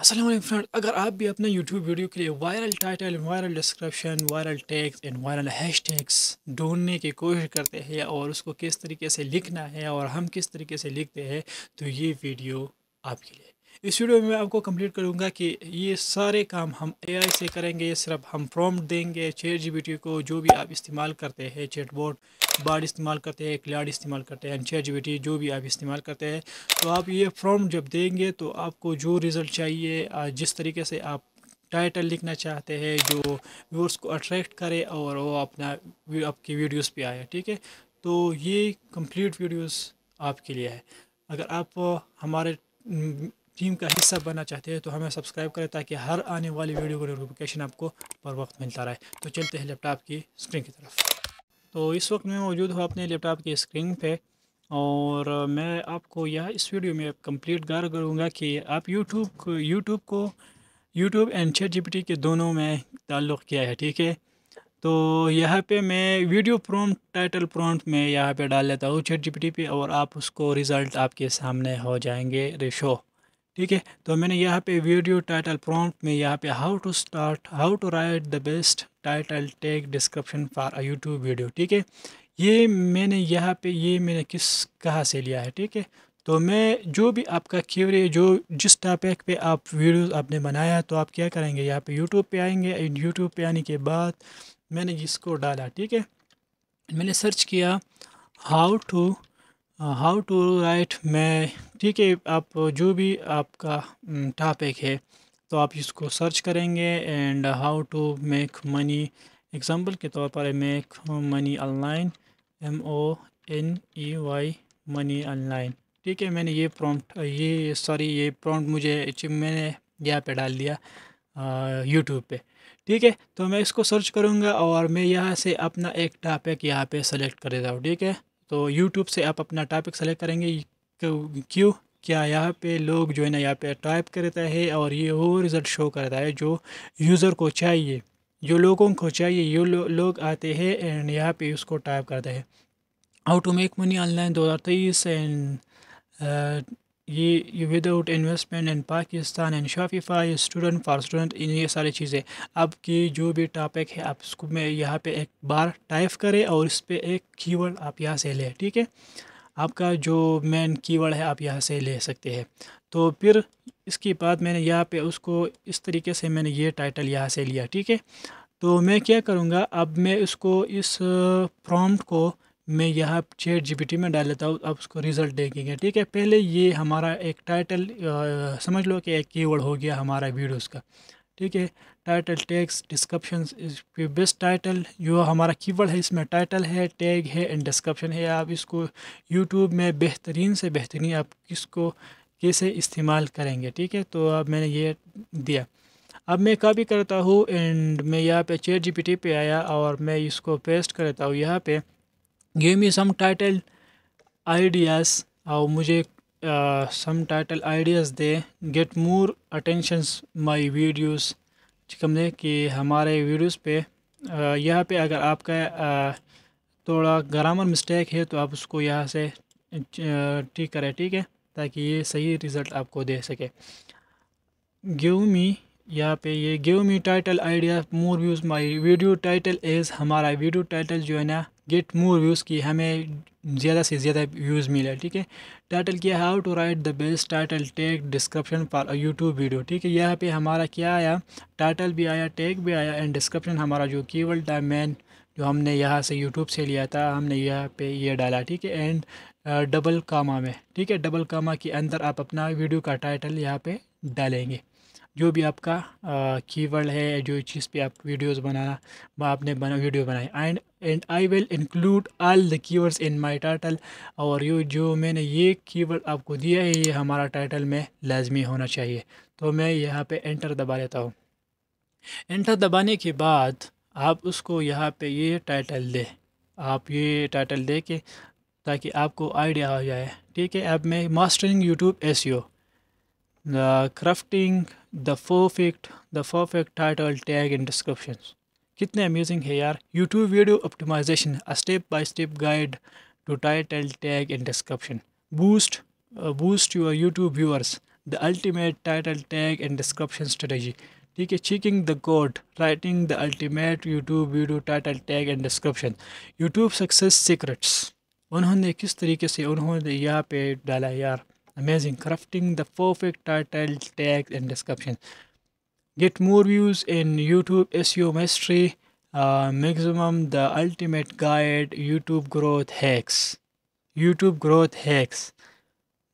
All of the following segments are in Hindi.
असलम फ्रेंड अगर आप भी अपने यूट्यूब वीडियो के लिए viral title viral description viral tags and viral hash ढूंढने की कोशिश करते हैं और उसको किस तरीके से लिखना है और हम किस तरीके से लिखते हैं तो ये वीडियो आपके लिए इस वीडियो में मैं आपको कंप्लीट करूँगा कि ये सारे काम हम एआई से करेंगे सिर्फ हम प्रॉम्प्ट देंगे चेट जीबीटी को जो भी आप इस्तेमाल करते हैं बोर्ड बार्ड इस्तेमाल करते हैं क्लाड इस्तेमाल करते हैं चेट जीबीटी जो भी आप इस्तेमाल करते हैं तो आप ये प्रॉम्प्ट जब देंगे तो आपको जो रिज़ल्ट चाहिए जिस तरीके से आप टाइटल लिखना चाहते हैं जो व्यूअर्स को अट्रैक्ट करे और वो अपना आपकी वीडियोज़ पर आए ठीक है तो ये कम्प्लीट वीडियोज़ आपके लिए है अगर आप हमारे टीम का हिस्सा बनना चाहते हैं तो हमें सब्सक्राइब करें ताकि हर आने वाली वीडियो का नोटिफिकेशन आपको पर वक्त मिलता रहे तो चलते हैं लैपटॉप की स्क्रीन की तरफ तो इस वक्त मैं मौजूद हूँ अपने लैपटॉप की स्क्रीन पे और मैं आपको यह इस वीडियो में कंप्लीट गार करूँगा कि आप यूट्यूब को यूट्यूब को यूट्यूब एंड चैट जी के दोनों में ताल्लुक़ किया है ठीक है तो यहाँ पे मैं वीडियो प्रोम टाइटल प्रोम में यहाँ पे डाल लेता हूँ चैट जी पे और आप उसको रिज़ल्ट आपके सामने हो जाएंगे रेशो ठीक है तो मैंने यहाँ पे वीडियो टाइटल प्रॉम्प्ट में यहाँ पे how to start how to write the best title tag description for a YouTube video ठीक है ये मैंने यहाँ पे ये मैंने किस कहाँ से लिया है ठीक है तो मैं जो भी आपका क्यूरी जो जिस टॉपिक पे आप वीडियोस आपने बनाया तो आप क्या करेंगे यहाँ पे यूट्यूब पे आएंगे एंड यूट्यूब पे आने के बाद मैंने इसको डाला ठीक है मैंने सर्च किया how to how to write मैं ठीक है आप जो भी आपका टॉपिक mm, है तो आप इसको सर्च करेंगे and how to make money example के तौर पर make money online M O N E Y money online ठीक है मैंने ये प्रॉम्प्ट ये सॉरी ये प्रॉम्प्ट मुझे मैंने यहाँ पे डाल दिया यूट्यूब uh, पे ठीक है तो मैं इसको सर्च करूँगा और मैं यहाँ से अपना एक टॉपिक यहाँ पे सेलेक्ट कर देता हूँ ठीक है तो यूट्यूब से आप अपना टॉपिक सेलेक्ट करेंगे क्यों क्या यहाँ पे लोग जो है ना यहाँ पे टाइप करता है और ये वो रिज़ल्ट शो करता है जो यूज़र को चाहिए जो लोगों को चाहिए ये लो, लोग आते हैं एंड यहाँ पे उसको टाइप करते हैं how to make money online दो हज़ार तेईस एंड ये without investment in Pakistan and ये स्टूडेंट फॉर स्टूडेंट इन ये सारी चीज़ें आपकी जो भी टॉपिक है आप उसको मैं यहाँ पे एक बार टाइप करें और इस पर एक कीवर्ड आप यहाँ से लें ठीक है आपका जो मेन कीवर्ड है आप यहाँ से ले सकते हैं तो फिर इसके बाद मैंने यहाँ पे उसको इस तरीके से मैंने ये टाइटल यहाँ से लिया ठीक है तो मैं क्या करूँगा अब मैं इसको इस प्रॉम्प्ट को मैं यहाँ चेट जीपीटी में डाल लेता हूँ आप उसको रिज़ल्ट देखेंगे ठीक है पहले ये हमारा एक टाइटल समझ लो कि एक कीवर्ड हो गया हमारा वीडियोस का ठीक है title tags description best title जो हमारा कीवर्ड है इसमें टाइटल है टैग है एंड डिस्क्रिप्शन है आप इसको यूट्यूब में बेहतरीन से बेहतरीन आप किसको कैसे इस्तेमाल करेंगे ठीक है तो अब मैंने ये दिया अब मैं कॉपी करता हूँ एंड मैं यहाँ पे चेट जी पे आया और मैं इसको पेस्ट करता हूँ यहाँ पे give me some title ideas और मुझे सम टाइटल आइडियाज़ दे get more attentions videos videos दे कि हमारे वीडियोस पे यहाँ पे अगर आपका थोड़ा ग्रामर मिस्टेक है तो आप उसको यहाँ से ठीक करें ठीक है ताकि ये सही रिज़ल्ट आपको दे सके गिव मी यहाँ पे ये give me title idea more views my video title is हमारा वीडियो टाइटल जो है ना गेट मोर व्यूज़ की हमें ज़्यादा से ज़्यादा व्यूज़ मिले ठीक है टाइटल किया how to write the best title tag description for YouTube video ठीक है यहाँ पे हमारा क्या आया टाइटल भी आया टैग भी आया एंड डिस्क्रिप्शन हमारा जो केवल था मैन जो हमने यहाँ से यूट्यूब से लिया था हमने यहाँ पे ये डाला ठीक है एंड डबल कामा में ठीक है डबल कामा के अंदर आप अपना वीडियो का टाइटल यहाँ पर डालेंगे जो भी आपका कीवर्ड है जो चीज़ पे आप वीडियोस बनाना आपने बना वीडियो बनाए and and I will include all the keywords in my title और यू जो मैंने ये कीवर्ड आपको दिया है ये हमारा टाइटल में लाजमी होना चाहिए तो मैं यहाँ पे एंटर दबा लेता हूँ एंटर दबाने के बाद आप उसको यहाँ पर ये टाइटल दें आप ये टाइटल दे के ताकि आपको आइडिया हो जाए ठीक है अब मैं mastering YouTube's the crafting the perfect the perfect title tag and descriptions kitne कितने hai yaar youtube video optimization a step by step guide to title tag tag description boost uh, boost your youtube viewers the ultimate title tag and description strategy ठीक है checking the code writing the ultimate YouTube video title tag and description YouTube success secrets उन्होंने किस तरीके से उन्होंने यहाँ पे डाला यार Amazing crafting the perfect title, tags, and description. Get more views in YouTube SEO Mastery. Uh, maximum the ultimate guide YouTube growth hacks. YouTube growth hacks.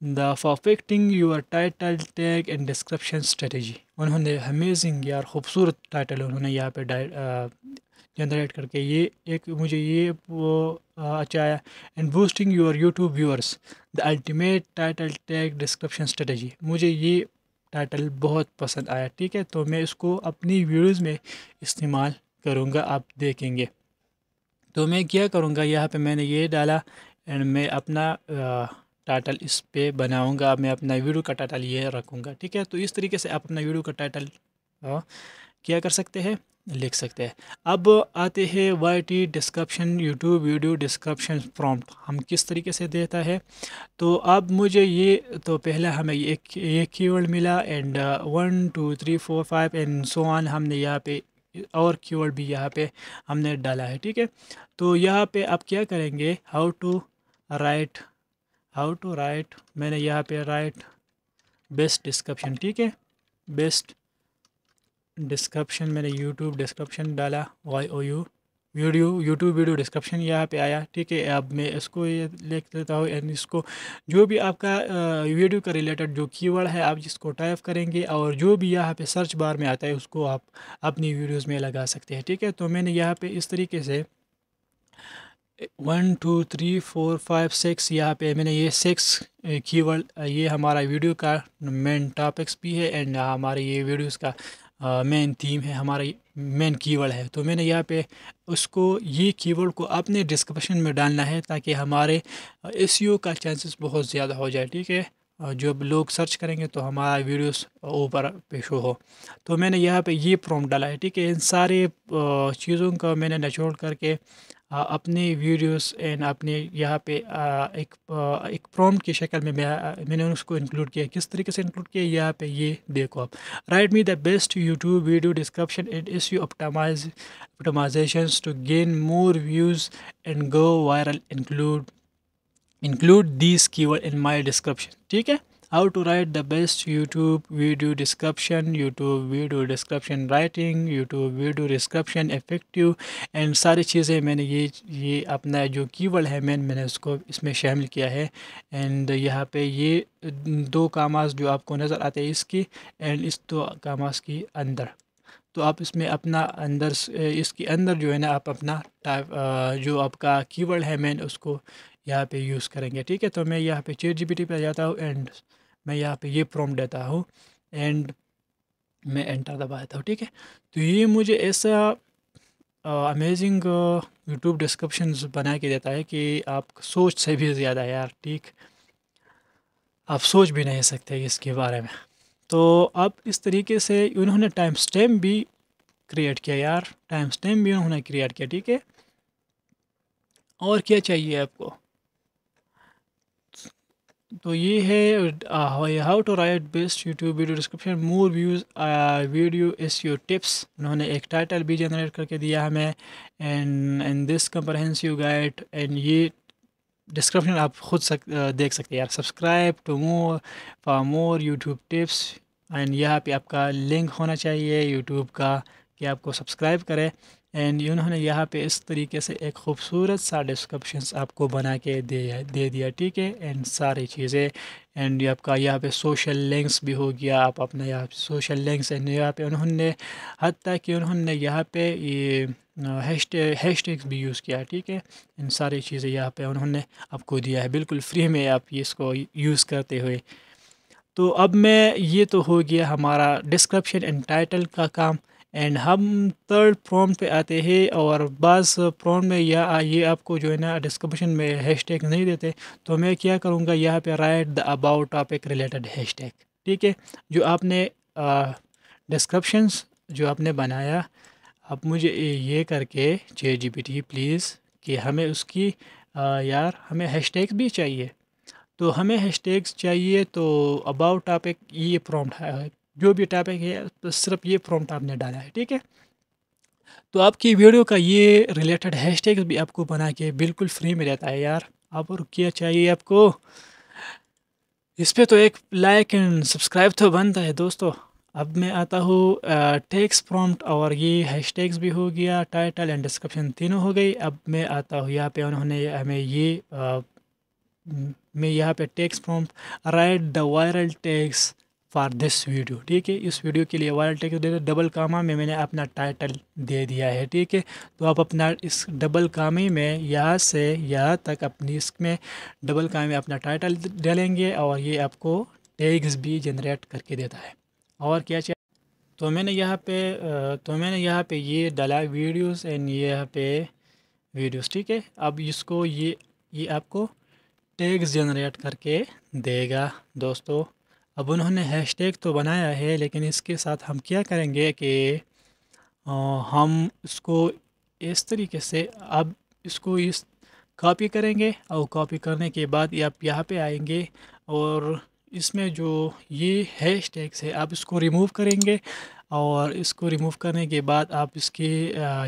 The perfecting your title tag and description strategy. उन्होंने amazing यार खूबसूरत title उन्होंने यहाँ पे uh, जनरेट करके ये एक मुझे ये वो अच्छा आया and boosting your YouTube viewers the ultimate title tag description strategy मुझे ये टाइटल बहुत पसंद आया ठीक है तो मैं इसको अपनी वीडियोज़ में इस्तेमाल करूँगा आप देखेंगे तो मैं क्या करूँगा यहाँ पे मैंने ये डाला एंड मैं अपना टाइटल इस पर बनाऊँगा मैं अपना वीडियो का टाइटल ये रखूँगा ठीक है तो इस तरीके से आप अपना वीडियो का टाइटल क्या कर सकते हैं लिख सकते हैं अब आते हैं Y T description YouTube video description prompt हम किस तरीके से देता है तो अब मुझे ये तो पहला हमें एक ये कीवर्ड मिला and one two three four five and so on हमने यहाँ पे और कीवर्ड भी यहाँ पे हमने डाला है ठीक है तो यहाँ पे आप क्या करेंगे how to write how to write मैंने यहाँ पे राइट बेस्ट डिस्क्रप्शन ठीक है बेस्ट डिस्क्रिप्शन मैंने यूट्यूब डिस्क्रिप्शन डाला Y O U video YouTube video description यहाँ पे आया ठीक है अब मैं इसको ये लिख देता हूँ एंड इसको जो भी आपका वीडियो का रिलेटेड जो कीवर्ड है आप जिसको टाइप करेंगे और जो भी यहाँ पे सर्च बार में आता है उसको आप अपनी वीडियोस में लगा सकते हैं ठीक है तो मैंने यहाँ पे इस तरीके से one two three four five six यहाँ पे मैंने ये सिक्स कीवर्ड ये हमारा वीडियो का मेन टॉपिक्स भी है एंड हमारे ये वीडियोज़ का मेन थीम है हमारा मेन कीवर्ड है तो मैंने यहाँ पे उसको ये कीवर्ड को अपने डिस्क्रिप्शन में डालना है ताकि हमारे एस e का चांसेस बहुत ज़्यादा हो जाए ठीक है जो लोग सर्च करेंगे तो हमारा वीडियोस ऊपर पेशो हो तो मैंने यहाँ पे ये प्रॉम्प्ट डाला है ठीक है इन सारे चीज़ों का मैंने नचोड़ करके अपने वीडियोस एंड अपने यहाँ पे एक एक प्रॉम्प्ट की शक्ल में मैं मैंने उसको इंक्लूड किया किस तरीके से इंक्लूड किया यहाँ पे ये देखो आप write me the best YouTube video description and you optimise optimisation to gain more views and go viral include include this keyword in my description ठीक है how to write the best YouTube video description, YouTube video description writing, YouTube video description effective and सारी चीज़ें मैंने ये ये अपना जो कीवर्ड है मैन मैंने उसको इसमें शामिल किया है एंड यहाँ पे ये दो कामास जो आपको नज़र आते हैं इसकी एंड इस दो कामास की अंदर तो आप इसमें अपना अंदर इसके अंदर जो है ना आप अपना टाइप जो आपका कीवर्ड है मैन उसको यहाँ पे यूज़ करेंगे ठीक है तो मैं यहाँ पे चेट जी पे जाता हूँ एंड मैं यहाँ पे ये प्रॉम देता हूँ एंड मैं एंटर दबाता हूँ ठीक है तो ये मुझे ऐसा अमेजिंग यूट्यूब डिस्क्रिप्शन बना के देता है कि आप सोच से भी ज़्यादा यार ठीक आप सोच भी नहीं सकते इसके बारे में तो अब इस तरीके से उन्होंने टाइम स्टैम्प भी क्रिएट किया यार टाइम स्टैम्प भी उन्होंने क्रिएट किया ठीक है और क्या चाहिए आपको तो ये है how to write best YouTube video description more views video SEO tips उन्होंने एक टाइटल भी जनरेट करके दिया हमें and and this comprehensive guide and ये डिस्क्रिप्शन आप खुद सक, देख सकते हैं यार subscribe to more for more YouTube tips and यहाँ पे आपका लिंक होना चाहिए यूट्यूब का कि आपको सब्सक्राइब करें एंड उन्होंने यहाँ पे इस तरीके से एक खूबसूरत सा डिस्क्रिप्शन आपको बना के दे दे दिया ठीक है एंड सारी चीज़ें एंड आपका यहाँ पे सोशल लिंक्स भी हो गया आप अपना यहाँ सोशल लिंक्स एंड यहाँ पे उन्होंने हती कि उन्होंने यहाँ पे ये हैश टैग भी यूज़ किया ठीक है इन सारी चीज़ें यहाँ पे उन्होंने आपको दिया है बिल्कुल फ्री में आप इसको यूज़ करते हुए तो अब मैं ये तो हो गया हमारा डिस्क्रप्शन एंड टाइटल का काम एंड हम थर्ड प्रॉन पे आते हैं और बस प्रॉन में या ये आपको जो है ना डिस्क्रिप्शन में हैशटैग नहीं देते तो मैं क्या करूँगा यहाँ पे write the about topic related hashtag ठीक है जो आपने डिस्क्रिप्शंस जो आपने बनाया आप मुझे ये करके जे जी टी प्लीज़ कि हमें उसकी आ, यार हमें हैशटैग भी चाहिए तो हमें हैशटैग्स चाहिए तो अबाउट टॉपिक ये प्रॉम्प्ट है जो भी टॉपिक है तो सिर्फ ये प्रॉम्प्ट आपने डाला है ठीक है तो आपकी वीडियो का ये रिलेटेड हैशटैग भी आपको बना के बिल्कुल फ्री में रहता है यार आप क्या चाहिए आपको इस पर तो एक लाइक एंड सब्सक्राइब तो बनता है दोस्तों अब मैं आता हूँ टेक्स प्रॉम्प्ट और ये हैश भी हो गया टाइटल एंड डिस्क्रिप्शन तीनों हो गई अब मैं आता हूँ यहाँ पे उन्होंने हमें ये आ, मैं यहाँ पे tags prompt write the viral tags for this video ठीक है इस वीडियो के लिए वायरल टेक दे डबल कामा में मैंने अपना टाइटल दे दिया है ठीक है तो आप अपना इस डबल कामे में यहाँ से यहाँ तक अपनी इसमें डबल कामे में अपना टाइटल डालेंगे और ये आपको टैग्स भी जनरेट करके देता है और क्या चाहिए तो मैंने यहाँ पे तो मैंने यहाँ पे ये डाला वीडियोस एंड ये यहाँ पे वीडियोस ठीक है अब इसको ये ये आपको टैग्स जनरेट करके देगा दोस्तों अब उन्होंने हैशटैग तो बनाया है लेकिन इसके साथ हम क्या करेंगे कि हम इसको इस तरीके से अब इसको इस कॉपी करेंगे और कॉपी करने के बाद ये आप यहाँ पर आएंगे और इसमें जो ये हैश टैग है आप इसको रिमूव करेंगे और इसको रिमूव करने के बाद आप इसके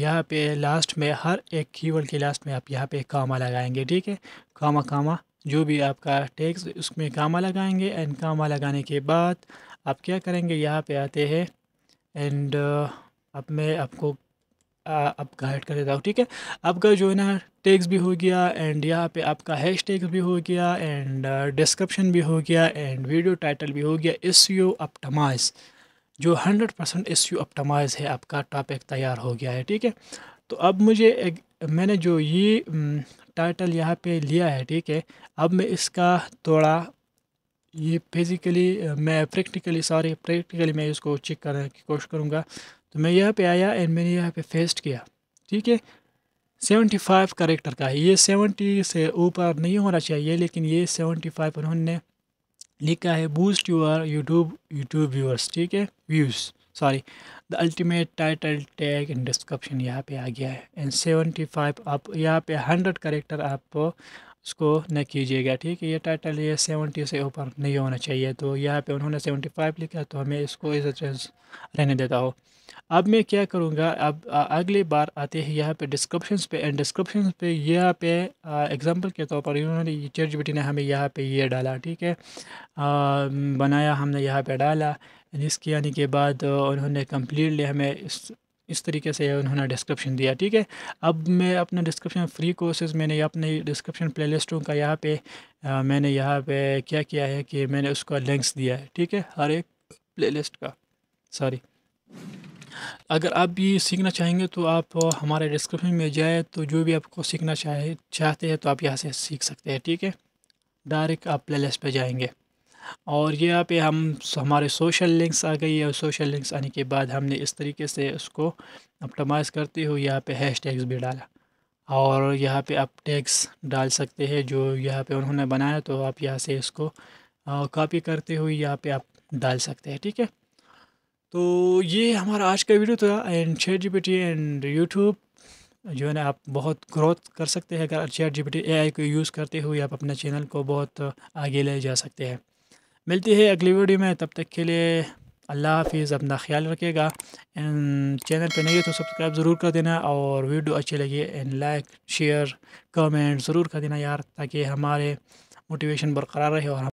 यहाँ पे लास्ट में हर एक कीवर्ड के लास्ट में आप यहाँ पे कामा लगाएंगे ठीक है कामा कामा जो भी आपका टैक्स उसमें कामा लगाएंगे एंड कामा लगाने के बाद आप क्या करेंगे यहाँ पे आते हैं एंड uh, अब मैं आपको अब गाइड कर देता हूँ ठीक है आपका जो है ना टैक्स भी हो गया एंड यहाँ पे आपका हैश टैक्स भी हो गया एंड डिस्क्रिप्शन uh, भी हो गया एंड वीडियो टाइटल भी हो गया एस यू अपटमाइज जो hundred percent SEO optimise है आपका टॉपिक तैयार हो गया है ठीक है तो अब मुझे एक मैंने जो ये टाइटल यहाँ पे लिया है ठीक है अब मैं इसका थोड़ा ये फिज़िकली मैं प्रैक्टिकली सॉरी प्रैक्टिकली मैं इसको चेक करने की कोशिश करूँगा तो मैं यहाँ पे आया एंड मैंने यहाँ पे फेस्ट किया ठीक है सेवेंटी फाइव करेक्टर का है ये सेवेंटी से ऊपर नहीं होना चाहिए लेकिन ये सेवेंटी फाइव उन्होंने लिखा है boost your YouTube YouTube viewers ठीक है views sorry the ultimate title tag in description यहाँ पे आ गया है एंड सेवेंटी फाइव आप यहाँ पे हंड्रेड करेक्टर आप इसको न कीजिएगा ठीक है ये टाइटल ये सेवेंटी से ऊपर नहीं होना चाहिए तो यहाँ पे उन्होंने सेवेंटी फाइव लिखा तो हमें इसको इस रहने देता हो अब मैं क्या करूँगा अब अगली बार आते हैं यहाँ पे डिस्क्रिप्शन पे एंड डिस्क्रिप्शन पे यहाँ पे एग्जांपल के तौर पर इन्होंने चेट जी ने हमें यहाँ पे ये डाला ठीक है बनाया हमने यहाँ पर डाला इसके आने के बाद उन्होंने कम्प्लीटली हमें इस इस तरीके से उन्होंने डिस्क्रिप्शन दिया ठीक है अब मैं अपने डिस्क्रिप्शन फ्री कोर्सेज मैंने अपने डिस्क्रिप्शन प्लेलिस्टों का यहाँ पे आ, मैंने यहाँ पे क्या किया है कि मैंने उसका लिंक्स दिया है ठीक है हर एक प्लेलिस्ट का सॉरी अगर आप भी सीखना चाहेंगे तो आप हमारे डिस्क्रिप्शन में जाए तो जो भी आपको सीखना चाहे चाहते हैं तो आप यहाँ से सीख सकते हैं ठीक है डायरेक्ट आप लिस्ट पर जाएंगे और यह यहाँ पे हम हमारे सोशल लिंक्स आ गई है सोशल लिंक्स आने के बाद हमने इस तरीके से उसको अपटमाइज़ करते हुए यहाँ पे हैश टैग्स भी डाला और यहाँ पे आप टैग्स डाल सकते हैं जो यहाँ पे उन्होंने बनाया तो आप यहाँ से इसको कॉपी करते हुए यहाँ पे आप डाल सकते हैं ठीक है तो ये हमारा आज का वीडियो था and chat G and YouTube जो है ना आप बहुत ग्रोथ कर सकते हैं अगर चैट जी पी टी को यूज़ करते हुए आप अपने चैनल को बहुत आगे ले जा सकते हैं मिलती है अगली वीडियो में तब तक के लिए अल्लाह हाफिज़ अपना ख्याल रखेगा एंड चैनल पे नहीं है तो सब्सक्राइब ज़रूर कर देना और वीडियो अच्छी लगी एंड लाइक शेयर कमेंट ज़रूर कर देना यार ताकि हमारे मोटिवेशन बरकरार रहे और